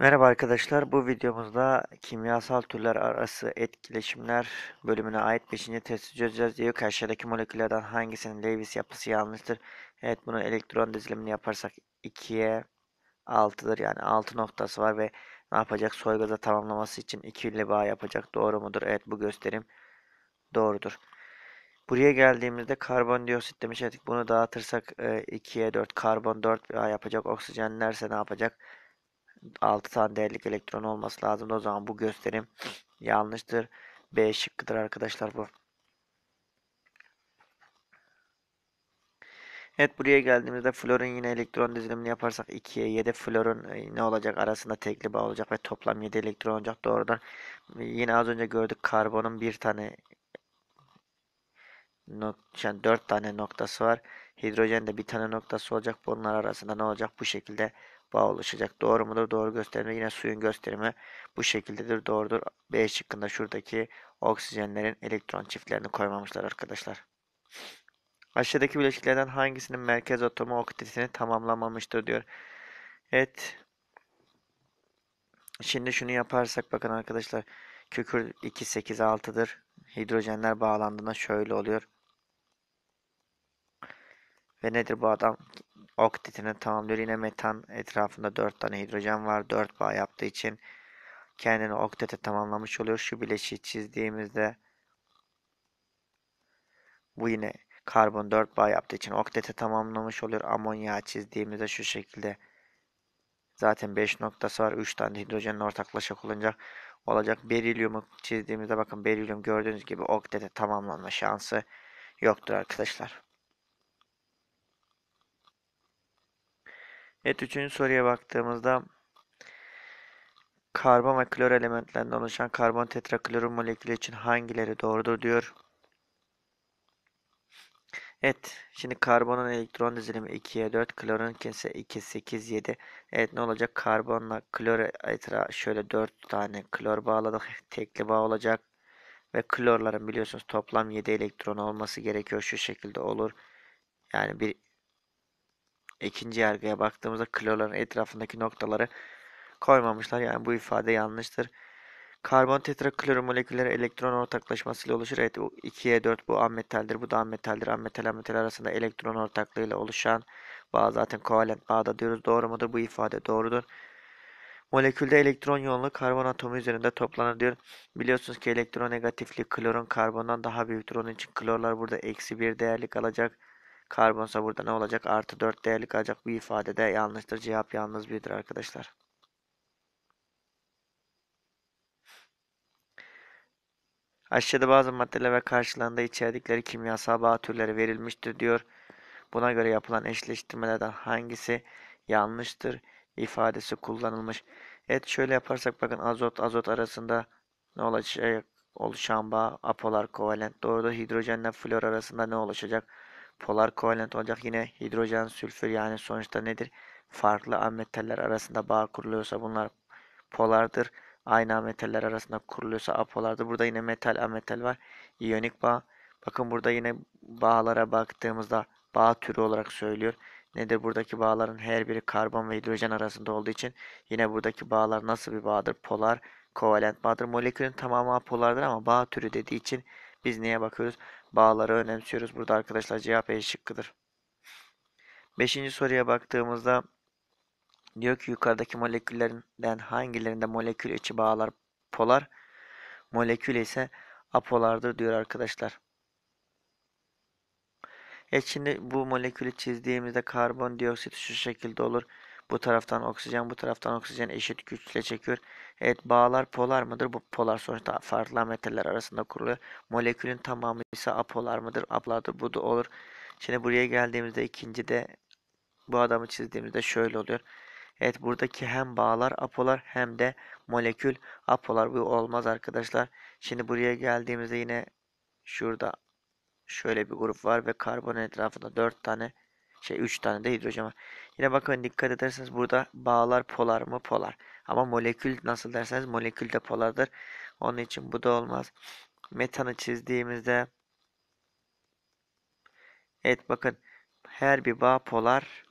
Merhaba arkadaşlar, bu videomuzda kimyasal türler arası etkileşimler bölümüne ait 5. testi çözeceğiz. Diyor ki aşağıdaki moleküllerden hangisinin Lewis yapısı yanlıştır? Evet bunu elektron dizilimini yaparsak 2'ye 6'dır yani 6 noktası var ve ne yapacak? Soygaza tamamlaması için 2 ile bağ yapacak. Doğru mudur? Evet bu gösterim doğrudur. Buraya geldiğimizde karbondioksit demiş. Evet, bunu dağıtırsak 2'ye e, 4 karbon 4 bağ yapacak. Oksijenlerse ne yapacak? 6 tane değerlik elektron olması lazım. O zaman bu gösterim yanlıştır. B şıkkıdır arkadaşlar bu. Evet buraya geldiğimizde florun yine elektron dizilimini yaparsak 2'ye 7 florun e, ne olacak arasında tekli bağ olacak ve toplam 7 elektron olacak doğrudan. E, yine az önce gördük karbonun bir tane yani 4 tane noktası var. Hidrojen de bir tane noktası olacak. Bunlar arasında ne olacak? Bu şekilde bağ oluşacak. Doğru mudur? Doğru gösterme. Yine suyun gösterimi bu şekildedir. Doğrudur. B şıkkında şuradaki oksijenlerin elektron çiftlerini koymamışlar arkadaşlar. Aşağıdaki bileşiklerden hangisinin merkez atomu oktetini tamamlamamıştır diyor. Evet. Şimdi şunu yaparsak bakın arkadaşlar. Kükür 2, 8, 6'dır. Hidrojenler bağlandığında şöyle oluyor. Ve nedir bu adam? oktetine tamamlıyor yine metan etrafında 4 tane hidrojen var. 4 bağ yaptığı için kendini oktete tamamlamış oluyor. Şu bileşiği çizdiğimizde bu yine karbon 4 bağ yaptığı için oktete tamamlamış oluyor. Amonya çizdiğimizde şu şekilde zaten 5 noktası var. 3 tane hidrojenin ortaklaşa kullanacak olacak. Berilyumu çizdiğimizde bakın berilyum gördüğünüz gibi oktete tamamlanma şansı yoktur arkadaşlar. Evet üçüncü soruya baktığımızda karbon ve klor elementlerinden oluşan karbon tetraklorun molekülü için hangileri doğrudur diyor. Evet. Şimdi karbonun elektron dizilimi 2'ye 4. Klorun ise 2, 8, 7. Evet ne olacak? Karbonla klor etra şöyle 4 tane klor bağladık. Tekli bağ olacak. Ve klorların biliyorsunuz toplam 7 elektron olması gerekiyor. Şu şekilde olur. Yani bir ikinci yargıya baktığımızda kloların etrafındaki noktaları koymamışlar. Yani bu ifade yanlıştır. Karbon tetrakloro molekülleri elektron ortaklaşmasıyla oluşur. Evet e 4 bu ammetaldir. Bu da ammetaldir. Ammetal ammetal arasında elektron ortaklığıyla oluşan bağ zaten kovalent bağda diyoruz. Doğru mudur? Bu ifade doğrudur. Molekülde elektron yoğunluğu karbon atomu üzerinde toplanır diyor. Biliyorsunuz ki elektron negatifliği klorun karbondan daha büyüktür. Onun için klorlar burada eksi bir değerlik alacak. Karbonsa burada ne olacak? Artı 4 değerli kalacak. Bu ifade de yanlıştır. Cevap yalnız birdir arkadaşlar. Aşağıda bazı maddeler ve karşılığında içerdikleri kimyasal bağ türleri verilmiştir diyor. Buna göre yapılan eşleştirmelerden hangisi yanlıştır ifadesi kullanılmış. Evet şöyle yaparsak bakın azot azot arasında ne olacak? Oluşan bağ apolar kovalent. Doğru da hidrojenle flor arasında ne oluşacak? Polar kovalent olacak yine hidrojen, sülfür yani sonuçta nedir? Farklı ametaller arasında bağ kuruluyorsa bunlar polardır. Aynı ametaller arasında kuruluyorsa apolardır. Burada yine metal ametal var. iyonik bağ. Bakın burada yine bağlara baktığımızda bağ türü olarak söylüyor. Nedir buradaki bağların her biri karbon ve hidrojen arasında olduğu için yine buradaki bağlar nasıl bir bağdır? Polar, kovalent bağdır. Molekülün tamamı apolardır ama bağ türü dediği için biz neye bakıyoruz? Bağları önemsiyoruz. Burada arkadaşlar cevap E şıkkıdır. Beşinci soruya baktığımızda diyor ki yukarıdaki moleküllerden hangilerinde molekül içi bağlar polar, molekül ise apolardır diyor arkadaşlar. E şimdi bu molekülü çizdiğimizde karbondioksit şu şekilde olur. Bu taraftan oksijen, bu taraftan oksijen eşit güçle çekiyor. Evet bağlar polar mıdır? Bu polar sonuçta farklı meteller arasında kuruluyor. Molekülün tamamı ise apolar mıdır? Apolardır. Bu da olur. Şimdi buraya geldiğimizde ikinci de bu adamı çizdiğimizde şöyle oluyor. Evet buradaki hem bağlar apolar hem de molekül apolar. Bu olmaz arkadaşlar. Şimdi buraya geldiğimizde yine şurada şöyle bir grup var ve karbon etrafında 4 tane şey 3 tane de hidrojen var. Yine bakın dikkat ederseniz burada bağlar polar mı? Polar. Ama molekül nasıl derseniz molekül de polardır. Onun için bu da olmaz. Metanı çizdiğimizde Evet bakın her bir bağ polar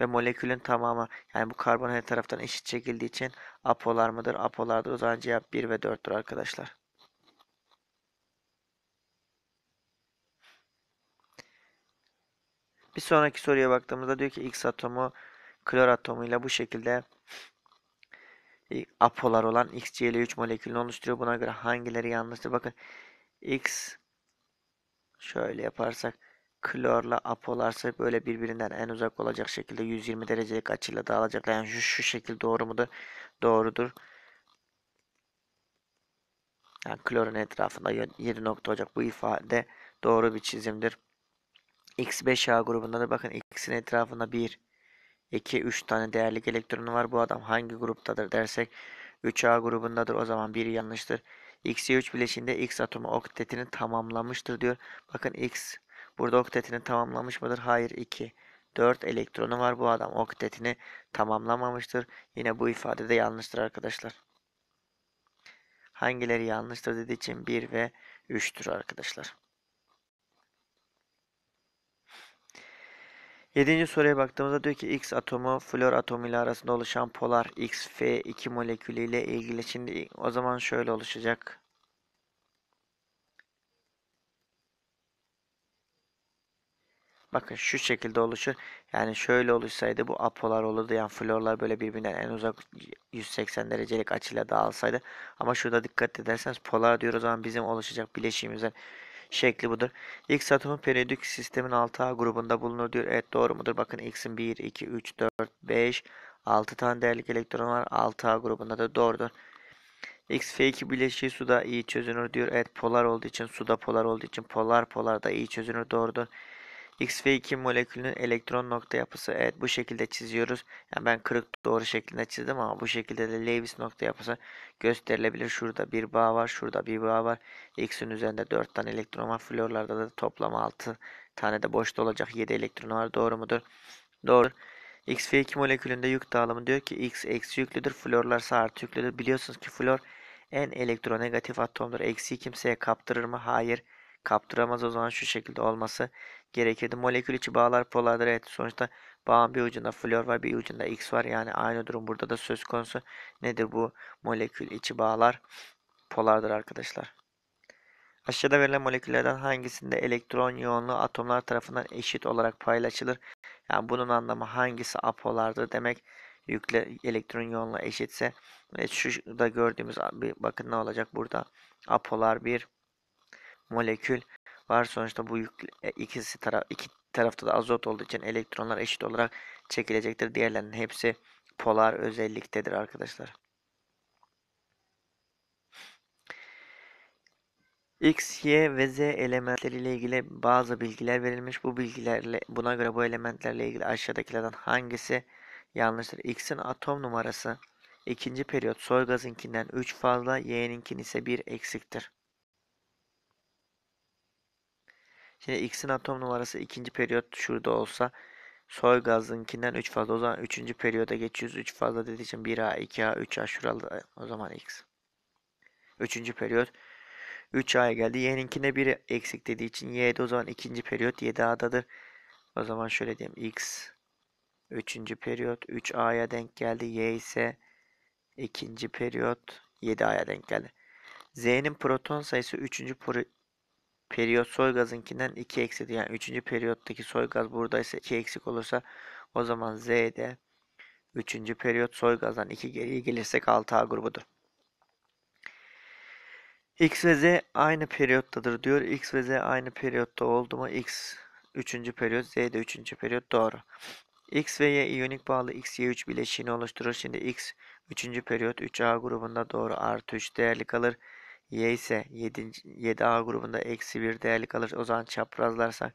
ve molekülün tamamı yani bu karbon her taraftan eşit çekildiği için apolar mıdır? Apolardır. O zaman cevap 1 ve 4'tür arkadaşlar. Bir sonraki soruya baktığımızda diyor ki X atomu klor atomuyla bu şekilde e, apolar olan XCl3 molekülünü oluşturuyor. Buna göre hangileri yanlıştır? Bakın X şöyle yaparsak klorla apolarsa böyle birbirinden en uzak olacak şekilde 120 derecelik açıyla dağılacaklar. Yani şu, şu şekil doğru mudur? Doğrudur. Yani klorun etrafında 7 nokta olacak. Bu ifade doğru bir çizimdir. X5A grubunda da bakın X'in etrafında 1, 2, 3 tane değerlik elektronu var. Bu adam hangi gruptadır dersek 3A grubundadır. O zaman 1 yanlıştır. Xy3 bileşiğinde X atomu oktetini tamamlamıştır diyor. Bakın X burada oktetini tamamlamış mıdır? Hayır 2. 4 elektronu var. Bu adam oktetini tamamlamamıştır. Yine bu ifade de yanlıştır arkadaşlar. Hangileri yanlıştır dediği için 1 ve 3'tür arkadaşlar. Yedinci soruya baktığımızda diyor ki X atomu flor atomu ile arasında oluşan polar f 2 molekülü ile ilgili. Şimdi o zaman şöyle oluşacak. Bakın şu şekilde oluşur. Yani şöyle oluşsaydı bu apolar olurdu. Yani florlar böyle birbirinden en uzak 180 derecelik açıyla dağılsaydı. Ama şurada dikkat ederseniz polar diyoruz o zaman bizim oluşacak bileşiğimizden şekli budur. X atomu periyodik sistemin 6A grubunda bulunur diyor. Evet doğru mudur? Bakın X'in 1, 2, 3, 4, 5, 6 tane değerlik elektron var. 6A grubunda da doğrudur. xf 2 bileşiği suda iyi çözünür diyor. Evet polar olduğu için suda polar olduğu için polar polar da iyi çözünür doğrudur. X ve 2 molekülünün elektron nokta yapısı. Evet bu şekilde çiziyoruz. Yani ben kırık doğru şeklinde çizdim ama bu şekilde de Lewis nokta yapısı gösterilebilir. Şurada bir bağ var. Şurada bir bağ var. X'in üzerinde 4 tane elektron var. Florlarda da toplam 6 tane de boşta olacak. 7 elektron var. Doğru mudur? Doğru. X ve 2 molekülünde yük dağılımı diyor ki X eksi yüklüdür. Florlarsa artı yüklüdür. Biliyorsunuz ki flor en elektronegatif atomdur. Eksiği kimseye kaptırır mı? Hayır. Hayır kaptıramaz o zaman şu şekilde olması gerekirdi. Molekül içi bağlar polardır. Evet sonuçta bağın bir ucunda flor var bir ucunda X var. Yani aynı durum burada da söz konusu. Nedir bu molekül içi bağlar? Polardır arkadaşlar. Aşağıda verilen moleküllerden hangisinde elektron yoğunluğu atomlar tarafından eşit olarak paylaşılır? Yani bunun anlamı hangisi apolardır demek yükle elektron yoğunluğu eşitse evet, şu da gördüğümüz bakın ne olacak burada apolar 1 molekül var. Sonuçta bu yük, e, ikisi taraf iki tarafta da azot olduğu için elektronlar eşit olarak çekilecektir. Diğerlerinin hepsi polar özelliktedir arkadaşlar. X, Y ve Z elementleriyle ilgili bazı bilgiler verilmiş. Bu bilgilerle buna göre bu elementlerle ilgili aşağıdakilerden hangisi yanlıştır? X'in atom numarası ikinci periyot soy gazınkinden 3 fazla, Y'ninkin ise 1 eksiktir. Şimdi X'in atom numarası ikinci periyot şurada olsa soy gazınkinden 3 fazla. O zaman 3. periyoda geçiyoruz. 3 fazla dediği için 1A, 2A, 3A şuralı. O zaman X. 3. periyot 3A'ya geldi. Y'ninkine 1 eksik dediği için Y'de o zaman 2. periyot 7A'dadır. O zaman şöyle diyeyim. X 3. periyot 3A'ya denk geldi. Y ise 2. periyot 7A'ya denk geldi. Z'nin proton sayısı 3 periyot soygazınkinden 2 eksidir. Yani 3. periyottaki soygaz buradaysa 2 eksik olursa o zaman Z'de 3. periyot soygazdan 2 geriye gelirsek 6A grubudur. X ve Z aynı periyottadır diyor. X ve Z aynı periyotta oldu mu? X 3. periyot, Z de 3. periyot doğru. X ve Y iyonik bağlı X-Y3 bileşiğini oluşturur. Şimdi X 3. periyot 3A grubunda doğru artı 3 değerli kalır. Y ise 7, a grubunda eksi 1 değerli kalır. O zaman çaprazlarsak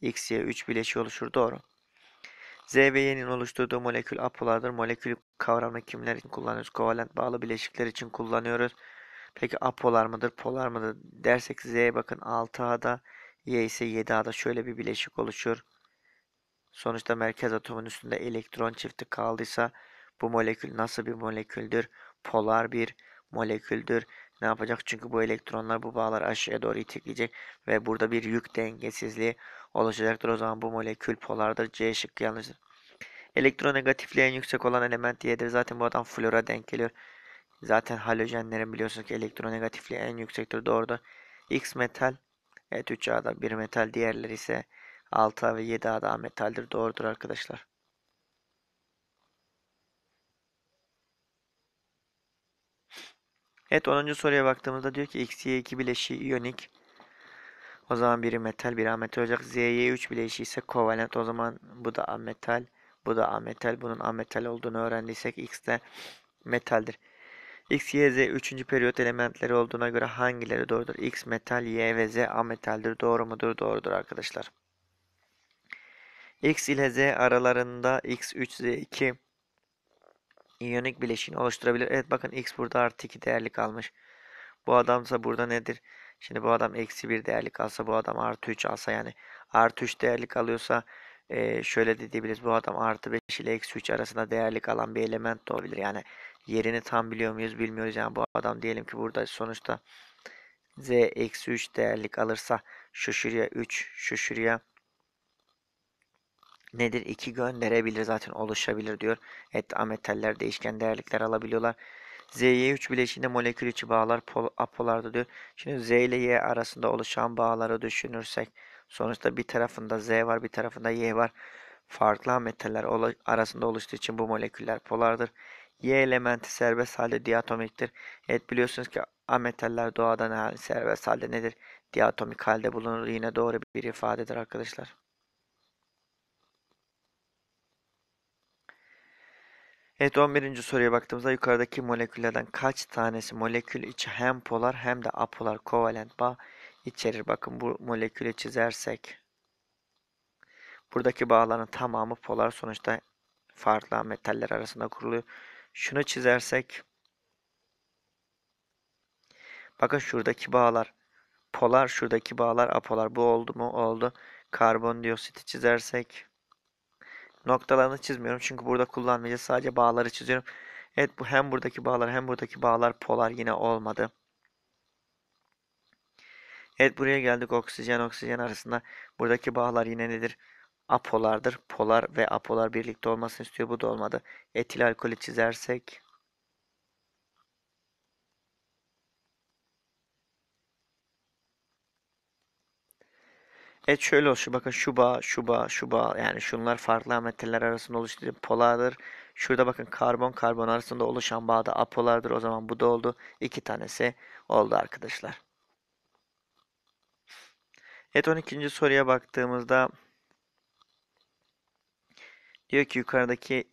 X, Y 3 bileşiği oluşur. Doğru. Z ve Y'nin oluşturduğu molekül apolardır. Molekül kavramı kimler için kullanıyoruz? Kovalent bağlı bileşikler için kullanıyoruz. Peki apolar mıdır, polar mıdır dersek Z'ye bakın 6A'da, Y ise 7A'da şöyle bir bileşik oluşur. Sonuçta merkez atomun üstünde elektron çifti kaldıysa bu molekül nasıl bir moleküldür? Polar bir moleküldür ne yapacak? Çünkü bu elektronlar bu bağlar aşağıya doğru itekleyecek ve burada bir yük dengesizliği oluşacaktır. O zaman bu molekül polardır. C şıkkı yanlıştır. Elektronegatifliği en yüksek olan element Y'dir. Zaten bu adam flora denk geliyor. Zaten halojenlerin biliyorsunuz ki elektronegatifliği en yüksektir. Doğrudur. X metal Evet 3A'da bir metal diğerleri ise 6A ve 7A'da metaldir. Doğrudur arkadaşlar. Evet 10. soruya baktığımızda diyor ki XY y 2 bileşiği iyonik. O zaman biri metal, biri ametal olacak. ZY y 3 bileşiği ise kovalent. O zaman bu da ametal, bu da ametal. Bunun ametal olduğunu öğrendiysek x de metaldir. X, Y, Z 3. periyot elementleri olduğuna göre hangileri doğrudur? X metal, Y ve Z ametaldir. Doğru mudur? Doğrudur arkadaşlar. X ile Z aralarında X3, Z2 iyonik bileşiğini oluşturabilir. Evet bakın x burada artı 2 değerli kalmış. Bu adamsa burada nedir? Şimdi bu adam eksi 1 değerli kalsa bu adam artı 3 alsa yani artı 3 değerli kalıyorsa e, şöyle de diyebiliriz bu adam artı 5 ile eksi 3 arasında değerli kalan bir element de olabilir. Yani yerini tam biliyor muyuz bilmiyoruz. Yani bu adam diyelim ki burada sonuçta z eksi 3 değerlik alırsa şu şuraya 3 şu şuraya nedir? 2 gönderebilir zaten oluşabilir diyor. Et ametaller değişken değerlikler alabiliyorlar. ZY3 bileşiğinde molekül içi bağlar pol, apolarda diyor. Şimdi Z ile Y arasında oluşan bağları düşünürsek sonuçta bir tarafında Z var bir tarafında Y var. Farklı ametaller arasında oluştuğu için bu moleküller polardır. Y elementi serbest halde diatomiktir. Evet biliyorsunuz ki ametaller doğada doğadan serbest halde nedir? Diatomik halde bulunur. Yine doğru bir ifadedir arkadaşlar. Evet 11. soruya baktığımızda yukarıdaki moleküllerden kaç tanesi molekül içi hem polar hem de apolar kovalent bağ içerir. Bakın bu molekülü çizersek buradaki bağların tamamı polar sonuçta farklı metaller arasında kuruluyor. Şunu çizersek bakın şuradaki bağlar polar şuradaki bağlar apolar bu oldu mu oldu. Karbon dioksiti çizersek Noktalarını çizmiyorum çünkü burada kullanmayacağız. Sadece bağları çiziyorum. Evet bu hem buradaki bağlar hem buradaki bağlar polar yine olmadı. Evet buraya geldik oksijen oksijen arasında. Buradaki bağlar yine nedir? Apolardır. Polar ve apolar birlikte olmasını istiyor. Bu da olmadı. Etil alkolü çizersek Evet şöyle olsun bakın şuba, şuba, şuba yani şunlar farklı ametiller arasında oluştuğu polardır. Şurada bakın karbon karbon arasında oluşan bağda apolardır. O zaman bu da oldu. İki tanesi oldu arkadaşlar. Evet 12. soruya baktığımızda diyor ki yukarıdaki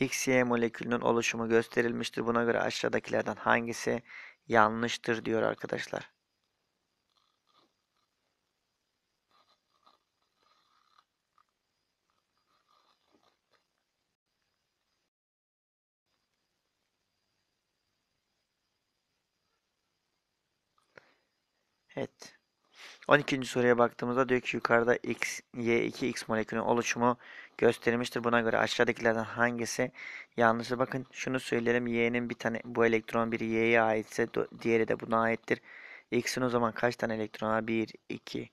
XY molekülünün oluşumu gösterilmiştir. Buna göre aşağıdakilerden hangisi yanlıştır diyor arkadaşlar. 12. soruya baktığımızda diyor ki yukarıda X, Y2, X molekülün oluşumu gösterilmiştir. Buna göre aşağıdakilerden hangisi yanlıştır? Bakın şunu söyleyelim. Y'nin bir tane bu elektron biri Y'ye aitse diğeri de buna aittir. X'in o zaman kaç tane elektronu? 1, 2,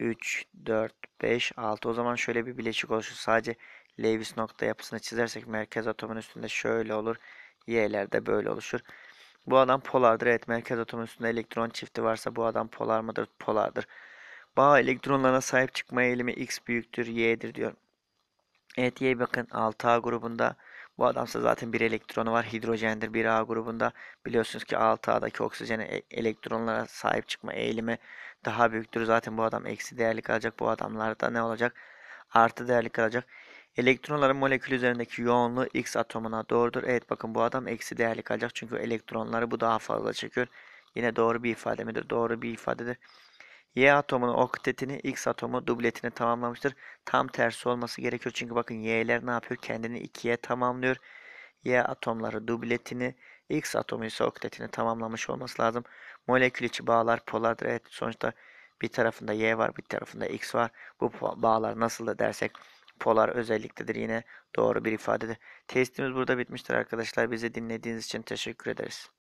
3, 4, 5, 6. O zaman şöyle bir bileşik oluşur. Sadece Lewis nokta yapısını çizersek merkez atomun üstünde şöyle olur. Y'ler de böyle oluşur. Bu adam polardır. Evet merkez atom üstünde elektron çifti varsa bu adam polar mıdır? Polardır. Bağ elektronlarına sahip çıkma eğilimi x büyüktür y'dir diyor. Evet y bakın 6A grubunda bu adamsa zaten bir elektronu var. Hidrojendir bir A grubunda. Biliyorsunuz ki 6A'daki oksijenin e, elektronlara sahip çıkma eğilimi daha büyüktür. Zaten bu adam eksi değerli kalacak. Bu adamlarda ne olacak? Artı değerli kalacak. Elektronların molekül üzerindeki yoğunluğu X atomuna doğrudur. Evet bakın bu adam eksi değerli kalacak. Çünkü elektronları bu daha fazla çekiyor. Yine doğru bir ifade midir? Doğru bir ifadedir. Y atomunun oktetini X atomu dubletini tamamlamıştır. Tam tersi olması gerekiyor. Çünkü bakın Y'ler ne yapıyor? Kendini ikiye tamamlıyor. Y atomları dubletini X atomu ise oktetini tamamlamış olması lazım. Molekül içi bağlar polardır. Evet sonuçta bir tarafında Y var bir tarafında X var. Bu bağlar nasıl da dersek polar özelliktedir. Yine doğru bir ifadedir. Testimiz burada bitmiştir arkadaşlar. Bizi dinlediğiniz için teşekkür ederiz.